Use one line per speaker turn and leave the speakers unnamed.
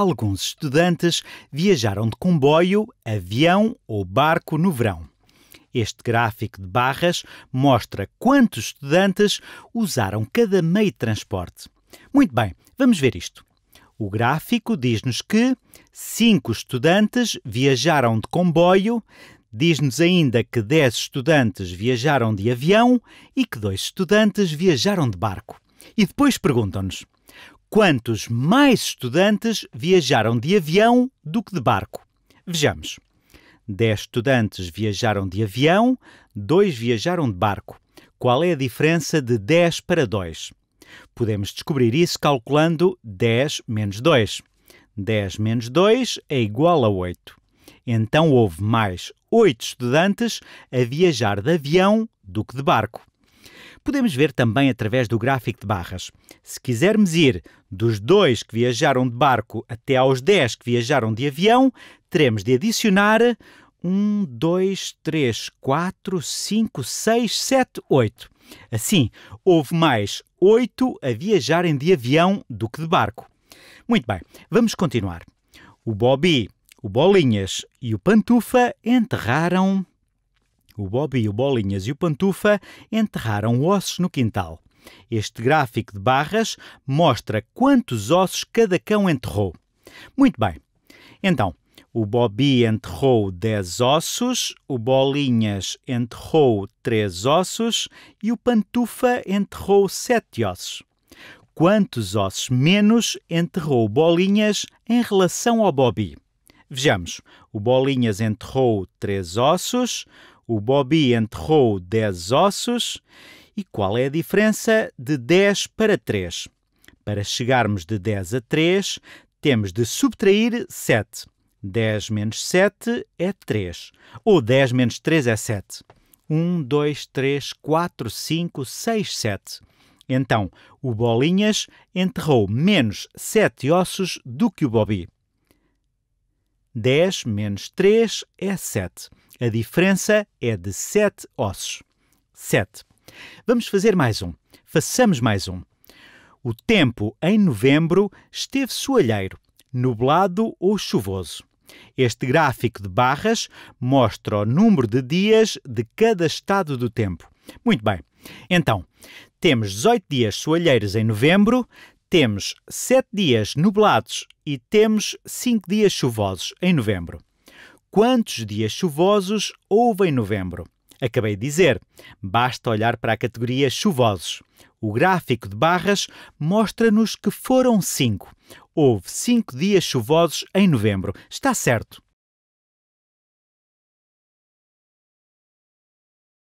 alguns estudantes viajaram de comboio, avião ou barco no verão. Este gráfico de barras mostra quantos estudantes usaram cada meio de transporte. Muito bem, vamos ver isto. O gráfico diz-nos que cinco estudantes viajaram de comboio, diz-nos ainda que 10 estudantes viajaram de avião e que dois estudantes viajaram de barco. E depois perguntam-nos: quantos mais estudantes viajaram de avião do que de barco. Vejamos. 10 estudantes viajaram de avião, 2 viajaram de barco. Qual é a diferença de 10 para 2? Podemos descobrir isso calculando 10 menos 2. 10 menos 2 é igual a 8. Então houve mais 8 estudantes a viajar de avião do que de barco podemos ver também através do gráfico de barras. Se quisermos ir dos 2 que viajaram de barco até aos 10 que viajaram de avião, teremos de adicionar 1, 2, 3, 4, 5, 6, 7, 8. Assim, houve mais 8 a viajarem de avião do que de barco. Muito bem, vamos continuar. O Bobby, o Bolinhas e o Pantufa enterraram o Bobby, o Bolinhas e o Pantufa enterraram ossos no quintal. Este gráfico de barras mostra quantos ossos cada cão enterrou. Muito bem. Então, o Bobby enterrou 10 ossos, o Bolinhas enterrou 3 ossos e o Pantufa enterrou 7 ossos. Quantos ossos menos enterrou Bolinhas em relação ao Bobby? Vejamos, o Bolinhas enterrou 3 ossos, o Bobby enterrou 10 ossos. E qual é a diferença de 10 para 3? Para chegarmos de 10 a 3, temos de subtrair 7. 10 menos 7 é 3. Ou 10 menos 3 é 7. 1, 2, 3, 4, 5, 6, 7. Então, o Bolinhas enterrou menos 7 ossos do que o Bobby. 10 menos 3 é 7. A diferença é de 7 ossos. 7. Vamos fazer mais um. Façamos mais um. O tempo em novembro esteve soalheiro, nublado ou chuvoso. Este gráfico de barras mostra o número de dias de cada estado do tempo. Muito bem. Então, temos 18 dias soalheiros em novembro, temos sete dias nublados e temos cinco dias chuvosos em novembro. Quantos dias chuvosos houve em novembro? Acabei de dizer, basta olhar para a categoria chuvosos. O gráfico de barras mostra-nos que foram cinco. Houve cinco dias chuvosos em novembro. Está certo.